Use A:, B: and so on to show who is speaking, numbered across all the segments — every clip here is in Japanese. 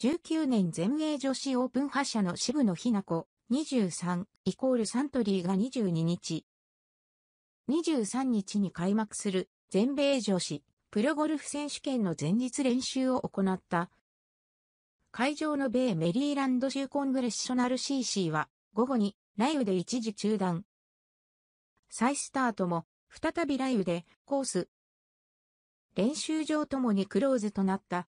A: 19年全英女子オープン覇者の渋野日向子、23イコールサントリーが22日。23日に開幕する全米女子プロゴルフ選手権の前日練習を行った。会場の米メリーランド州コングレッショナル CC は午後に雷雨で一時中断。再スタートも再び雷雨でコース。練習場ともにクローズとなった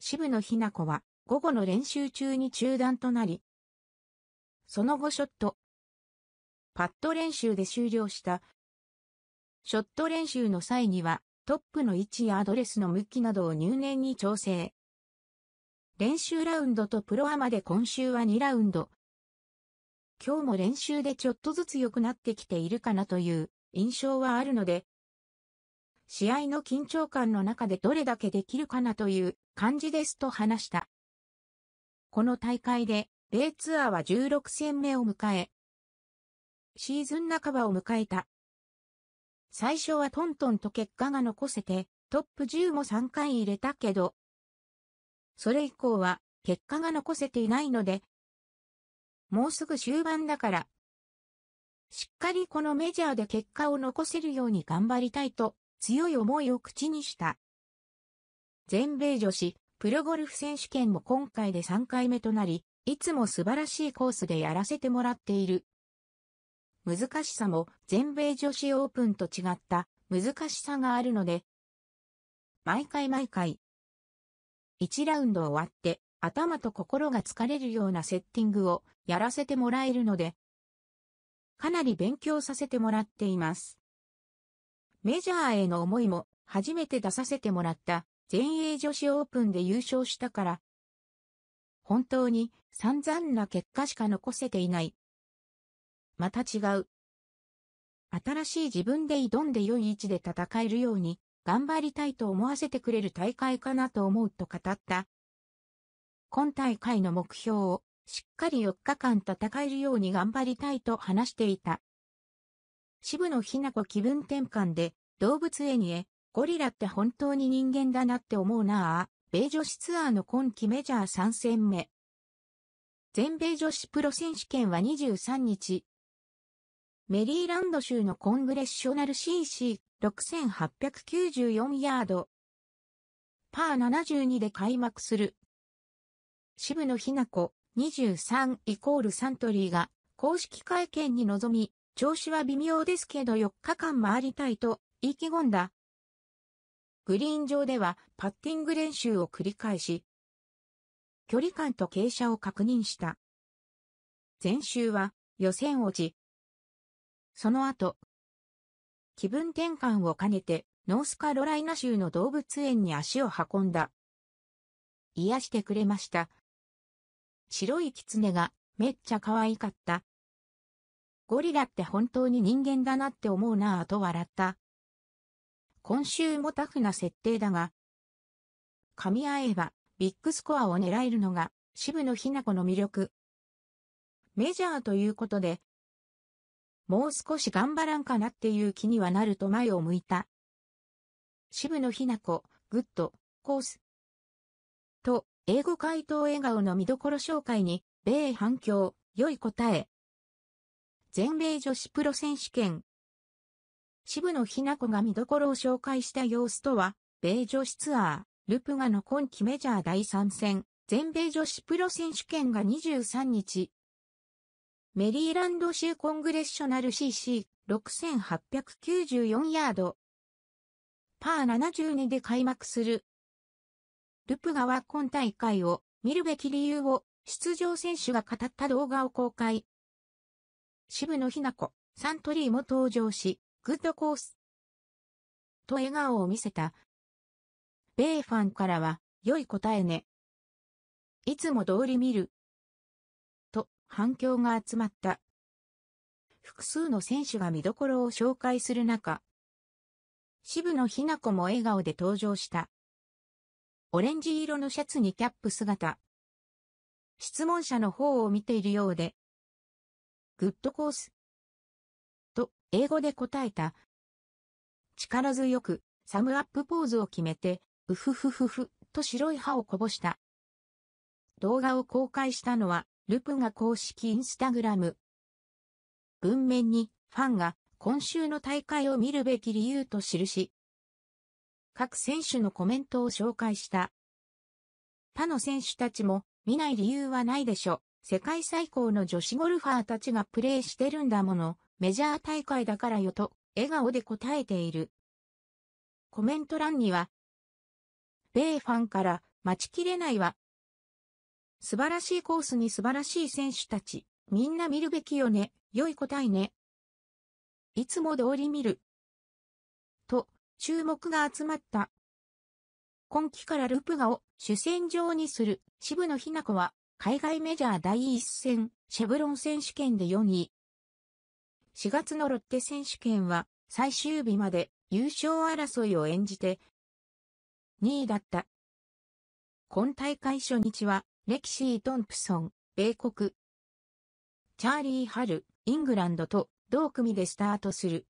A: 渋野日向子は午後の練習中に中断となり、その後ショット、パット練習で終了した。ショット練習の際には、トップの位置やアドレスの向きなどを入念に調整。練習ラウンドとプロアマで今週は2ラウンド。今日も練習でちょっとずつ良くなってきているかなという印象はあるので、試合の緊張感の中でどれだけできるかなという感じですと話した。この大会で、米ツアーは16戦目を迎え、シーズン半ばを迎えた。最初はトントンと結果が残せて、トップ10も3回入れたけど、それ以降は結果が残せていないので、もうすぐ終盤だから、しっかりこのメジャーで結果を残せるように頑張りたいと強い思いを口にした。全米女子プロゴルフ選手権も今回で3回目となり、いつも素晴らしいコースでやらせてもらっている。難しさも全米女子オープンと違った難しさがあるので、毎回毎回。1ラウンド終わって頭と心が疲れるようなセッティングをやらせてもらえるので、かなり勉強させてもらっています。メジャーへの思いも初めて出させてもらった全英女子オープンで優勝したから、本当に散々な結果しか残せていない。また違う。新しい自分で挑んで良い位置で戦えるように頑張りたいと思わせてくれる大会かなと思うと語った。今大会の目標をしっかり4日間戦えるように頑張りたいと話していた。渋野日向子気分転換で、動物園へ、ゴリラって本当に人間だなって思うなあ、米女子ツアーの今季メジャー3戦目。全米女子プロ選手権は23日、メリーランド州のコングレッショナル CC6894 ヤード、パー72で開幕する。渋野日向子23イコールサントリーが公式会見に臨み、調子は微妙ですけど4日間回りたいと意気込んだ。グリーン上ではパッティング練習を繰り返し、距離感と傾斜を確認した。前週は予選落ち。その後、気分転換を兼ねてノースカロライナ州の動物園に足を運んだ。癒してくれました。白い狐がめっちゃ可愛かった。ゴリラって本当に人間だなって思うなぁと笑った。今週もタフな設定だが、噛み合えばビッグスコアを狙えるのが渋野日向子の魅力。メジャーということで、もう少し頑張らんかなっていう気にはなると前を向いた。渋野日向子、グッド、コース。と、英語回答笑顔の見どころ紹介に、米反響、良い答え、全米女子プロ選手権。渋野日向子が見どころを紹介した様子とは、米女子ツアー、ルプガの今季メジャー第3戦、全米女子プロ選手権が23日。メリーランド州コングレッショナル CC6894 ヤード。パー72で開幕する。ルプガは今大会を見るべき理由を出場選手が語った動画を公開。渋野日向子、サントリーも登場し、グッドコース。と笑顔を見せた。米ファンからは、良い答えね。いつも通り見る。と、反響が集まった。複数の選手が見どころを紹介する中、渋野日向子も笑顔で登場した。オレンジ色のシャツにキャップ姿。質問者の方を見ているようで、グッドコース。と、英語で答えた。力強く、サムアップポーズを決めて、うふふふふ、と白い歯をこぼした。動画を公開したのは、ルプが公式インスタグラム。文面に、ファンが、今週の大会を見るべき理由と記し、各選手のコメントを紹介した。他の選手たちも、見ない理由はないでしょう。世界最高の女子ゴルファーたちがプレーしてるんだもの、メジャー大会だからよと、笑顔で答えている。コメント欄には、米ファンから待ちきれないわ。素晴らしいコースに素晴らしい選手たち、みんな見るべきよね、良い答えね。いつも通り見る。と、注目が集まった。今季からルプガを主戦場にする渋野日向子は海外メジャー第1戦、シェブロン選手権で4位。4月のロッテ選手権は、最終日まで優勝争いを演じて、2位だった。今大会初日は、レキシー・トンプソン、米国、チャーリー・ハル、イングランドと同組でスタートする。